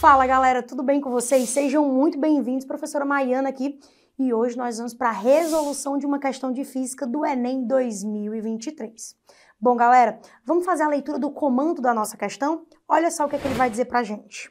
Fala galera, tudo bem com vocês? Sejam muito bem-vindos, professora Maiana aqui. E hoje nós vamos para a resolução de uma questão de física do Enem 2023. Bom, galera, vamos fazer a leitura do comando da nossa questão? Olha só o que, é que ele vai dizer para a gente.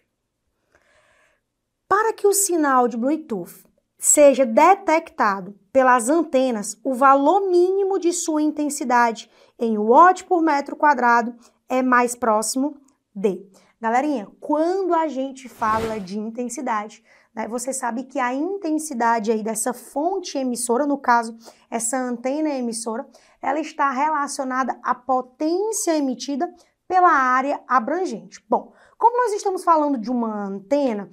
Para que o sinal de Bluetooth seja detectado pelas antenas, o valor mínimo de sua intensidade em watt por metro quadrado é mais próximo de Galerinha, quando a gente fala de intensidade, né, você sabe que a intensidade aí dessa fonte emissora, no caso, essa antena emissora, ela está relacionada à potência emitida pela área abrangente. Bom, como nós estamos falando de uma antena,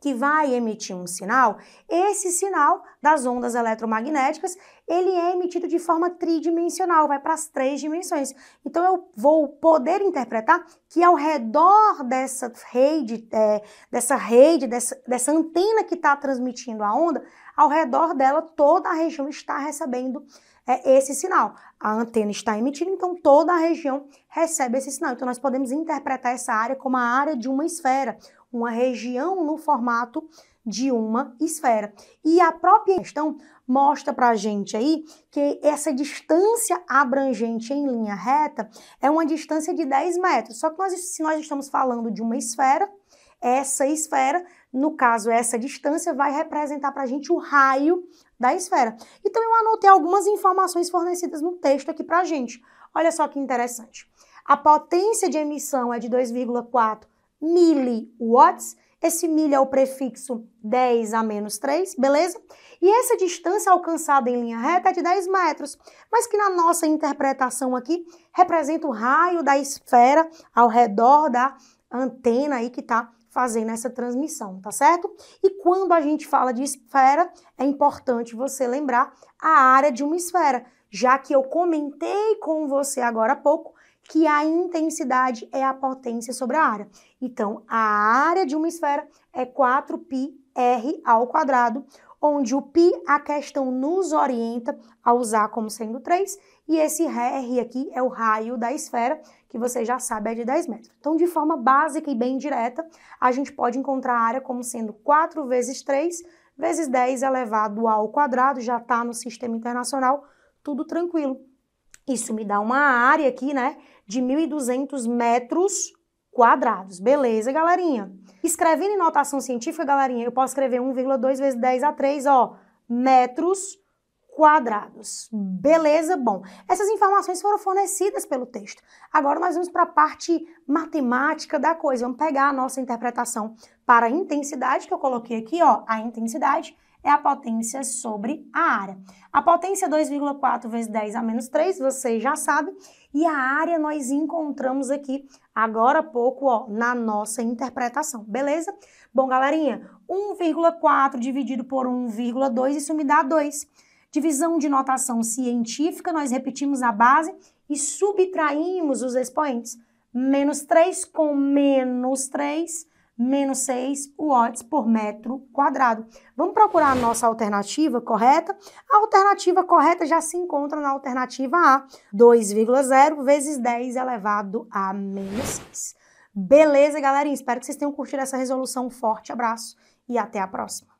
que vai emitir um sinal, esse sinal das ondas eletromagnéticas, ele é emitido de forma tridimensional, vai para as três dimensões. Então eu vou poder interpretar que ao redor dessa rede, é, dessa rede, dessa, dessa antena que está transmitindo a onda, ao redor dela toda a região está recebendo é, esse sinal. A antena está emitindo, então toda a região recebe esse sinal. Então nós podemos interpretar essa área como a área de uma esfera uma região no formato de uma esfera. E a própria questão mostra para a gente aí que essa distância abrangente em linha reta é uma distância de 10 metros. Só que nós, se nós estamos falando de uma esfera, essa esfera, no caso, essa distância vai representar para a gente o raio da esfera. Então eu anotei algumas informações fornecidas no texto aqui para a gente. Olha só que interessante. A potência de emissão é de 2,4 miliwatts. Esse mil é o prefixo 10 a menos 3, beleza? E essa distância alcançada em linha reta é de 10 metros, mas que na nossa interpretação aqui representa o raio da esfera ao redor da antena aí que está fazendo essa transmissão, tá certo? E quando a gente fala de esfera, é importante você lembrar a área de uma esfera, já que eu comentei com você agora há pouco que a intensidade é a potência sobre a área. Então, a área de uma esfera é 4πr ao quadrado, onde o π a questão nos orienta a usar como sendo 3 e esse R aqui é o raio da esfera, que você já sabe é de 10 metros. Então, de forma básica e bem direta, a gente pode encontrar a área como sendo 4 vezes 3 vezes 10 elevado ao quadrado, já está no sistema internacional, tudo tranquilo. Isso me dá uma área aqui, né, de 1.200 metros quadrados. Beleza, galerinha? Escrevendo em notação científica, galerinha, eu posso escrever 1,2 vezes 10 a 3, ó, metros quadrados quadrados. Beleza? Bom, essas informações foram fornecidas pelo texto. Agora nós vamos para a parte matemática da coisa. Vamos pegar a nossa interpretação para a intensidade que eu coloquei aqui, ó, a intensidade é a potência sobre a área. A potência é 2,4 vezes 10 a menos 3, vocês já sabem, e a área nós encontramos aqui agora há pouco, ó, na nossa interpretação, beleza? Bom, galerinha, 1,4 dividido por 1,2, isso me dá 2. Divisão de notação científica, nós repetimos a base e subtraímos os expoentes. Menos 3 com menos 3, menos 6 watts por metro quadrado. Vamos procurar a nossa alternativa correta? A alternativa correta já se encontra na alternativa A, 2,0 vezes 10 elevado a menos 6. Beleza, galerinha? Espero que vocês tenham curtido essa resolução. Um forte abraço e até a próxima.